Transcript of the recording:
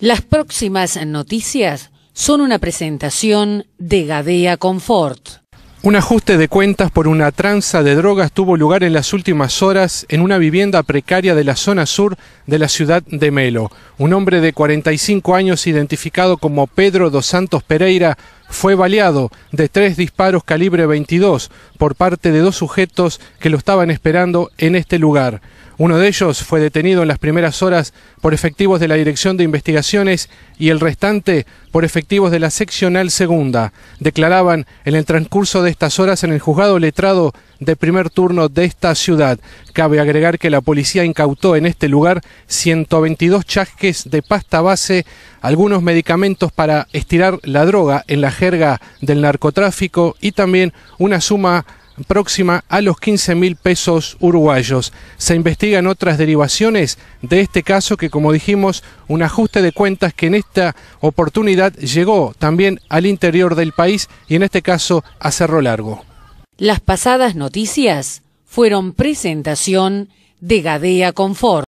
Las próximas noticias son una presentación de Gadea Confort. Un ajuste de cuentas por una tranza de drogas tuvo lugar en las últimas horas en una vivienda precaria de la zona sur de la ciudad de Melo. Un hombre de 45 años identificado como Pedro dos Santos Pereira fue baleado de tres disparos calibre 22 por parte de dos sujetos que lo estaban esperando en este lugar. Uno de ellos fue detenido en las primeras horas por efectivos de la Dirección de Investigaciones y el restante por efectivos de la Seccional Segunda. Declaraban en el transcurso de estas horas en el juzgado letrado de primer turno de esta ciudad. Cabe agregar que la policía incautó en este lugar 122 chasques de pasta base, algunos medicamentos para estirar la droga en la jerga del narcotráfico y también una suma próxima a los 15 mil pesos uruguayos. Se investigan otras derivaciones de este caso que, como dijimos, un ajuste de cuentas que en esta oportunidad llegó también al interior del país y en este caso a Cerro Largo. Las pasadas noticias fueron presentación de Gadea Confort.